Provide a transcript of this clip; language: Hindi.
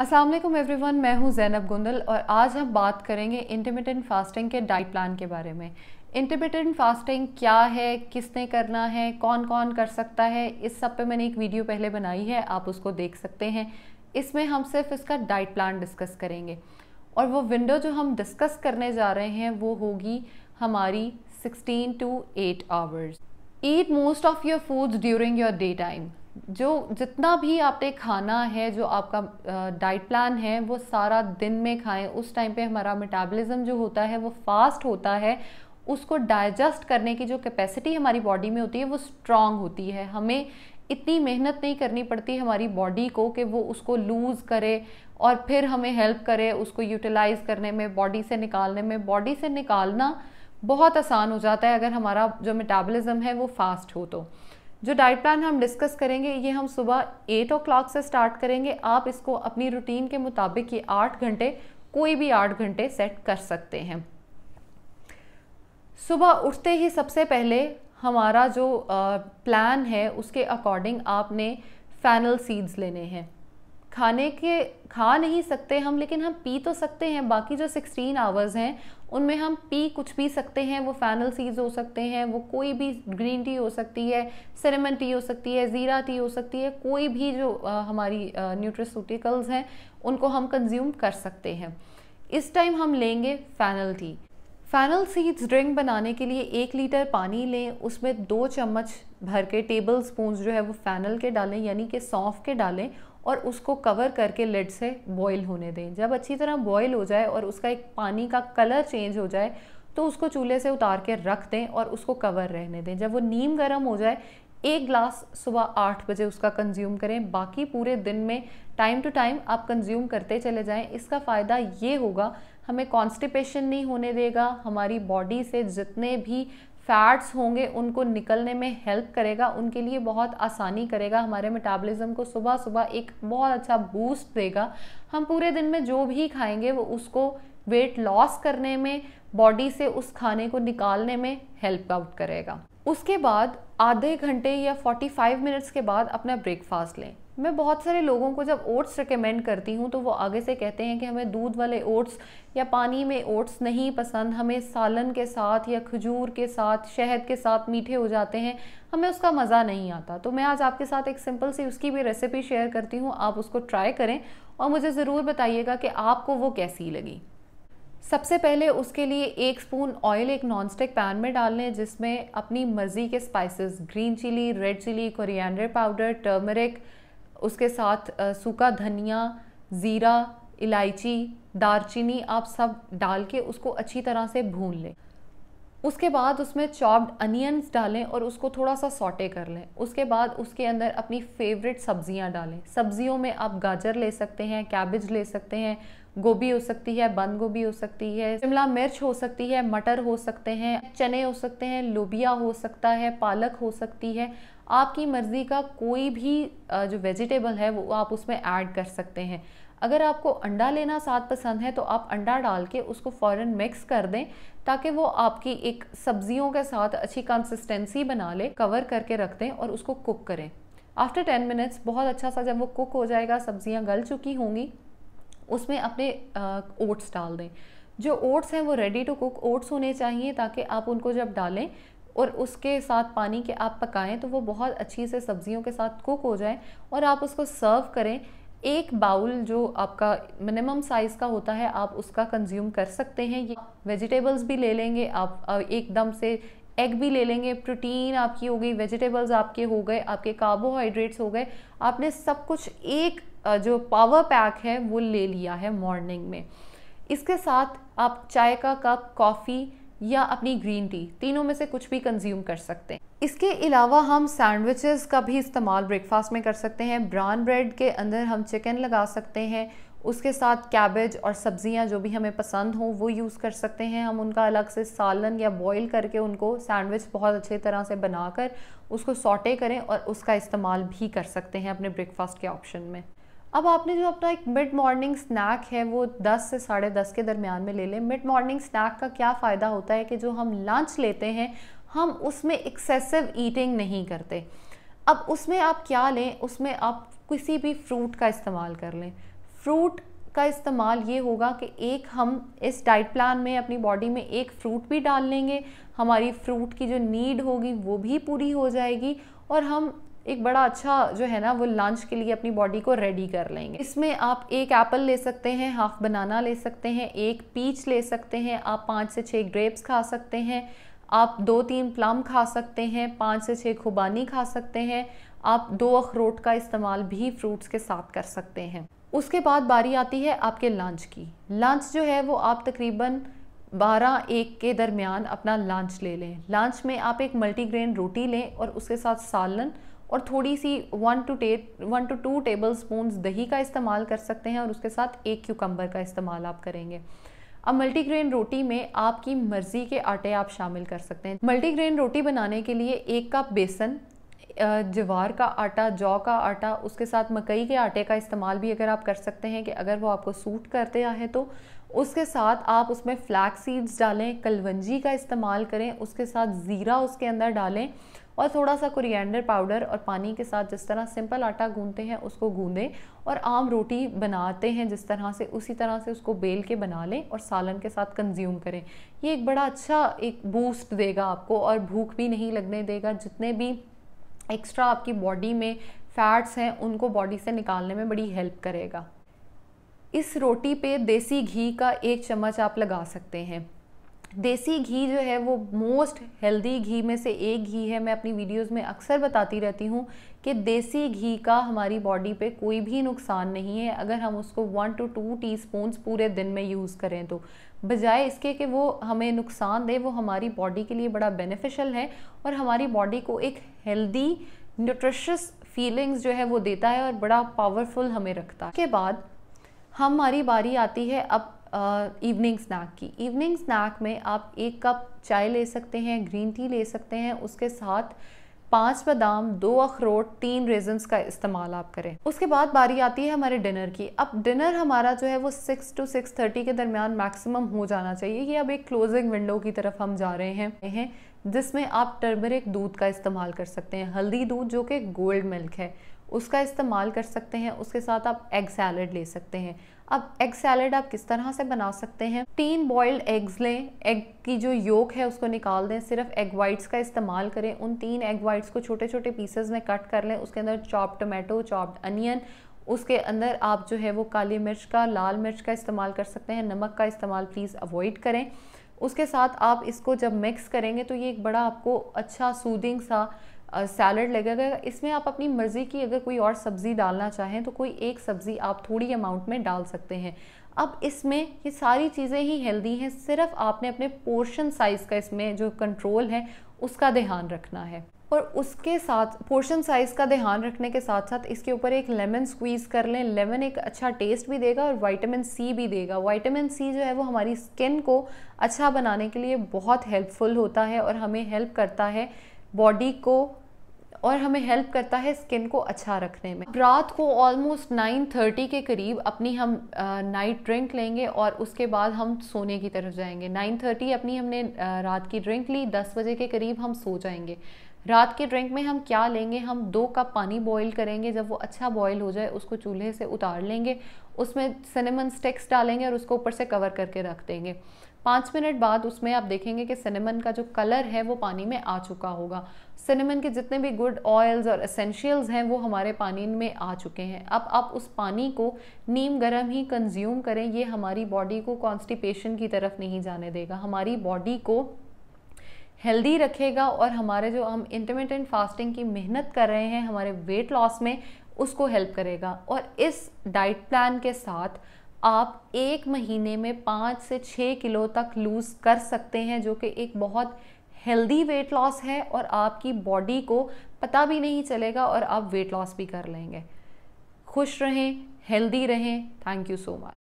असलम एवरी वन मैं हूँ जैनब गुंदल और आज हम बात करेंगे इंटरमीडियंट फास्टिंग के डाइट प्लान के बारे में इंटरमीडियंट फास्टिंग क्या है किसने करना है कौन कौन कर सकता है इस सब पे मैंने एक वीडियो पहले बनाई है आप उसको देख सकते हैं इसमें हम सिर्फ इसका डाइट प्लान डिस्कस करेंगे और वो विंडो जो हम डिस्कस करने जा रहे हैं वो होगी हमारी sixteen to eight hours eat most of your foods during your day time जो जितना भी आपने खाना है जो आपका डाइट प्लान है वो सारा दिन में खाएं उस टाइम पे हमारा मेटाबॉलिज्म जो होता है वो फास्ट होता है उसको डाइजेस्ट करने की जो कैपेसिटी हमारी बॉडी में होती है वो स्ट्रांग होती है हमें इतनी मेहनत नहीं करनी पड़ती हमारी बॉडी को कि वो उसको लूज़ करे और फिर हमें हेल्प करे उसको यूटिलाइज़ करने में बॉडी से निकालने में बॉडी से निकालना बहुत आसान हो जाता है अगर हमारा जो मेटाबॉलिज्म है वो फास्ट हो तो जो डाइट प्लान हम डिस्कस करेंगे ये हम सुबह एट ओ क्लाक से स्टार्ट करेंगे आप इसको अपनी रूटीन के मुताबिक ये आठ घंटे कोई भी आठ घंटे सेट कर सकते हैं सुबह उठते ही सबसे पहले हमारा जो प्लान है उसके अकॉर्डिंग आपने फैनल सीड्स लेने हैं खाने के खा नहीं सकते हम लेकिन हम पी तो सकते हैं बाकी जो सिक्सटीन आवर्स हैं उनमें हम पी कुछ भी सकते हैं वो फैनल सीड्स हो सकते हैं वो कोई भी ग्रीन टी हो सकती है सिनेमन टी हो सकती है ज़ीरा टी हो सकती है कोई भी जो आ, हमारी न्यूट्रिसूटिकल्स हैं उनको हम कंज्यूम कर सकते हैं इस टाइम हम लेंगे fennel tea fennel seeds drink बनाने के लिए एक लीटर पानी लें उसमें दो चम्मच भर के टेबल स्पून जो है वो फैनल के डालें यानी कि सौंफ के डालें और उसको कवर करके लिड से बॉईल होने दें जब अच्छी तरह बॉईल हो जाए और उसका एक पानी का कलर चेंज हो जाए तो उसको चूल्हे से उतार के रख दें और उसको कवर रहने दें जब वो नीम गर्म हो जाए एक ग्लास सुबह आठ बजे उसका कंज्यूम करें बाकी पूरे दिन में टाइम टू टाइम आप कंज्यूम करते चले जाएं इसका फ़ायदा ये होगा हमें कॉन्स्टिपेशन नहीं होने देगा हमारी बॉडी से जितने भी फैट्स होंगे उनको निकलने में हेल्प करेगा उनके लिए बहुत आसानी करेगा हमारे मेटाबॉलिज्म को सुबह सुबह एक बहुत अच्छा बूस्ट देगा हम पूरे दिन में जो भी खाएंगे वो उसको वेट लॉस करने में बॉडी से उस खाने को निकालने में हेल्प आउट करेगा उसके बाद आधे घंटे या 45 मिनट्स के बाद अपना ब्रेकफास्ट लें मैं बहुत सारे लोगों को जब ओट्स रिकमेंड करती हूँ तो वो आगे से कहते हैं कि हमें दूध वाले ओट्स या पानी में ओट्स नहीं पसंद हमें सालन के साथ या खजूर के साथ शहद के साथ मीठे हो जाते हैं हमें उसका मज़ा नहीं आता तो मैं आज आपके साथ एक सिंपल सी उसकी भी रेसिपी शेयर करती हूँ आप उसको ट्राई करें और मुझे ज़रूर बताइएगा कि आपको वो कैसी लगी सबसे पहले उसके लिए एक स्पून ऑयल एक नॉन स्टिक पैन में डाल लें जिसमें अपनी मर्ज़ी के spices green chilli red chilli coriander powder turmeric उसके साथ सूखा धनिया ज़ीरा इलायची दारचीनी आप सब डाल के उसको अच्छी तरह से भून लें उसके बाद उसमें चॉप्ड अनियंस डालें और उसको थोड़ा सा सॉटे कर लें उसके बाद उसके अंदर अपनी फेवरेट सब्जियां डालें सब्जियों में आप गाजर ले सकते हैं कैबेज ले सकते हैं गोभी हो सकती है बंद गोभी हो सकती है शिमला मिर्च हो सकती है मटर हो सकते हैं चने हो सकते हैं लोबिया हो सकता है पालक हो सकती है आपकी मर्ज़ी का कोई भी जो वेजिटेबल है वो आप उसमें ऐड कर सकते हैं अगर आपको अंडा लेना साथ पसंद है तो आप अंडा डाल के उसको फ़ौर मिक्स कर दें ताकि वो आपकी एक सब्जियों के साथ अच्छी कंसिस्टेंसी बना ले कवर करके रख दें और उसको कुक करें आफ्टर टेन मिनट्स बहुत अच्छा सा जब वो कुक हो जाएगा सब्जियां गल चुकी होंगी उसमें अपने ओट्स डाल दें जो ओट्स हैं वो रेडी टू कुक ओट्स होने चाहिए ताकि आप उनको जब डालें और उसके साथ पानी के आप पकाएं तो वो बहुत अच्छी से सब्जियों के साथ कुक हो जाए और आप उसको सर्व करें एक बाउल जो आपका मिनिमम साइज़ का होता है आप उसका कंज्यूम कर सकते हैं ये वेजिटेबल्स भी ले लेंगे आप एकदम से एग भी ले लेंगे प्रोटीन आपकी हो गई वेजिटेबल्स आपके हो गए आपके कार्बोहाइड्रेट्स हो गए आपने सब कुछ एक जो पावर पैक है वो ले लिया है मॉर्निंग में इसके साथ आप चाय का कप कॉफ़ी या अपनी ग्रीन टी तीनों में से कुछ भी कंज्यूम कर सकते हैं इसके अलावा हम सैंडविचेस का भी इस्तेमाल ब्रेकफास्ट में कर सकते हैं ब्राउन ब्रेड के अंदर हम चिकन लगा सकते हैं उसके साथ कैबेज और सब्जियां जो भी हमें पसंद हों वो यूज़ कर सकते हैं हम उनका अलग से सालन या बॉईल करके उनको सैंडविच बहुत अच्छे तरह से बनाकर उसको सॉटे करें और उसका इस्तेमाल भी कर सकते हैं अपने ब्रेकफास्ट के ऑप्शन में अब आपने जो अपना एक मिड मॉर्निंग स्नैक है वो 10 से साढ़े दस के दरमियान में ले लें मिड मॉर्निंग स्नैक का क्या फ़ायदा होता है कि जो हम लंच लेते हैं हम उसमें एक्सेसिव ईटिंग नहीं करते अब उसमें आप क्या लें उसमें आप किसी भी फ्रूट का इस्तेमाल कर लें फ्रूट का इस्तेमाल ये होगा कि एक हम इस डाइट प्लान में अपनी बॉडी में एक फ्रूट भी डाल लेंगे हमारी फ्रूट की जो नीड होगी वो भी पूरी हो जाएगी और हम एक बड़ा अच्छा जो है ना वो लंच के लिए अपनी बॉडी को रेडी कर लेंगे इसमें आप एक एप्पल ले सकते हैं हाफ बनाना ले सकते हैं एक पीच ले सकते हैं आप पाँच से छः ग्रेप्स खा सकते हैं आप दो तीन प्लम खा सकते हैं पाँच से छः खुबानी खा सकते हैं आप दो अखरोट का इस्तेमाल भी फ्रूट्स के साथ कर सकते हैं उसके बाद बारी आती है आपके लंच की लंच जो है वो आप तकरीबन बारह एक के दरमियान अपना लंच ले लें लंच में आप एक मल्टीग्रेन रोटी लें और उसके साथ सालन और थोड़ी सी वन टू टे one two two tablespoon दही का इस्तेमाल कर सकते हैं और उसके साथ एक क्यूकम्बर का इस्तेमाल आप करेंगे अब मल्टीग्रेन रोटी में आपकी मर्ज़ी के आटे आप शामिल कर सकते हैं मल्टीग्रेन रोटी बनाने के लिए एक कप बेसन जवार का आटा जौ का आटा उसके साथ मकई के आटे का इस्तेमाल भी अगर आप कर सकते हैं कि अगर वो आपको सूट करते आए तो उसके साथ आप उसमें फ्लैक्स सीड्स डालें कलवंजी का इस्तेमाल करें उसके साथ ज़ीरा उसके अंदर डालें और थोड़ा सा कुरियंडर पाउडर और पानी के साथ जिस तरह सिंपल आटा गूंदते हैं उसको गूंदें और आम रोटी बनाते हैं जिस तरह से उसी तरह से उसको बेल के बना लें और सालन के साथ कंज्यूम करें ये एक बड़ा अच्छा एक बूस्ट देगा आपको और भूख भी नहीं लगने देगा जितने भी एक्स्ट्रा आपकी बॉडी में फैट्स हैं उनको बॉडी से निकालने में बड़ी हेल्प करेगा इस रोटी पे देसी घी का एक चम्मच आप लगा सकते हैं देसी घी जो है वो मोस्ट हेल्दी घी में से एक घी है मैं अपनी वीडियोस में अक्सर बताती रहती हूँ कि देसी घी का हमारी बॉडी पे कोई भी नुकसान नहीं है अगर हम उसको वन टू टू टी पूरे दिन में यूज़ करें तो बजाय इसके कि वो हमें नुकसान दे वो हमारी बॉडी के लिए बड़ा बेनिफिशियल है और हमारी बॉडी को एक हेल्दी न्यूट्रिशस फीलिंग्स जो है वो देता है और बड़ा पावरफुल हमें रखता है उसके बाद हमारी बारी आती है अब इवनिंग स्नैक की इवनिंग स्नैक में आप एक कप चाय ले सकते हैं ग्रीन टी ले सकते हैं उसके साथ पांच बादाम दो अखरोट तीन रेजन्स का इस्तेमाल आप करें उसके बाद बारी आती है हमारे डिनर की अब डिनर हमारा जो है वो सिक्स टू सिक्स थर्टी के दरमियान मैक्सिमम हो जाना चाहिए ये अब एक क्लोजिंग विंडो की तरफ हम जा रहे हैं जिसमें आप टर्मरिक दूध का इस्तेमाल कर सकते हैं हल्दी दूध जो कि गोल्ड मिल्क है उसका इस्तेमाल कर सकते हैं उसके साथ आप एग सैलड ले सकते हैं अब एग सैलड आप किस तरह से बना सकते हैं तीन बॉयल्ड एग्स लें एग की जो योक है उसको निकाल दें सिर्फ एग वाइट्स का इस्तेमाल करें उन तीन एग वाइट्स को छोटे छोटे पीसेज में कट कर लें उसके अंदर चॉप टोमेटो चॉप्ड अनियन उसके अंदर आप जो है वो काली मिर्च का लाल मिर्च का इस्तेमाल कर सकते हैं नमक का इस्तेमाल प्लीज़ अवॉइड करें उसके साथ आप इसको जब मिक्स करेंगे तो ये एक बड़ा आपको अच्छा सूदिंग सा सैलड लगेगा इसमें आप अपनी मर्ज़ी की अगर कोई और सब्ज़ी डालना चाहें तो कोई एक सब्ज़ी आप थोड़ी अमाउंट में डाल सकते हैं अब इसमें ये सारी चीज़ें ही हेल्दी हैं सिर्फ आपने अपने पोर्शन साइज़ का इसमें जो कंट्रोल है उसका ध्यान रखना है और उसके साथ पोर्शन साइज़ का ध्यान रखने के साथ साथ इसके ऊपर एक लेमन स्क्वीज़ कर लें लेमन एक अच्छा टेस्ट भी देगा और वाइटामिन सी भी देगा वाइटामिन सी जो है वो हमारी स्किन को अच्छा बनाने के लिए बहुत हेल्पफुल होता है और हमें हेल्प करता है बॉडी को और हमें हेल्प करता है स्किन को अच्छा रखने में रात को ऑलमोस्ट नाइन थर्टी के करीब अपनी हम नाइट ड्रिंक लेंगे और उसके बाद हम सोने की तरफ जाएंगे नाइन थर्टी अपनी हमने आ, रात की ड्रिंक ली दस बजे के करीब हम सो जाएंगे रात के ड्रिंक में हम क्या लेंगे हम दो कप पानी बॉईल करेंगे जब वो अच्छा बॉईल हो जाए उसको चूल्हे से उतार लेंगे उसमें सिनेमन स्टिक्स डालेंगे और उसको ऊपर से कवर करके रख देंगे पाँच मिनट बाद उसमें आप देखेंगे कि सिनेमन का जो कलर है वो पानी में आ चुका होगा सिनेमन के जितने भी गुड ऑयल्स और एसेंशियल्स हैं वो हमारे पानी में आ चुके हैं अब आप उस पानी को नीम गर्म ही कंज्यूम करें ये हमारी बॉडी को कॉन्स्टिपेशन की तरफ नहीं जाने देगा हमारी बॉडी को हेल्दी रखेगा और हमारे जो हम इंटरमीडियंट फास्टिंग की मेहनत कर रहे हैं हमारे वेट लॉस में उसको हेल्प करेगा और इस डाइट प्लान के साथ आप एक महीने में पाँच से छः किलो तक लूज़ कर सकते हैं जो कि एक बहुत हेल्दी वेट लॉस है और आपकी बॉडी को पता भी नहीं चलेगा और आप वेट लॉस भी कर लेंगे खुश रहें हेल्दी रहें थैंक यू सो मच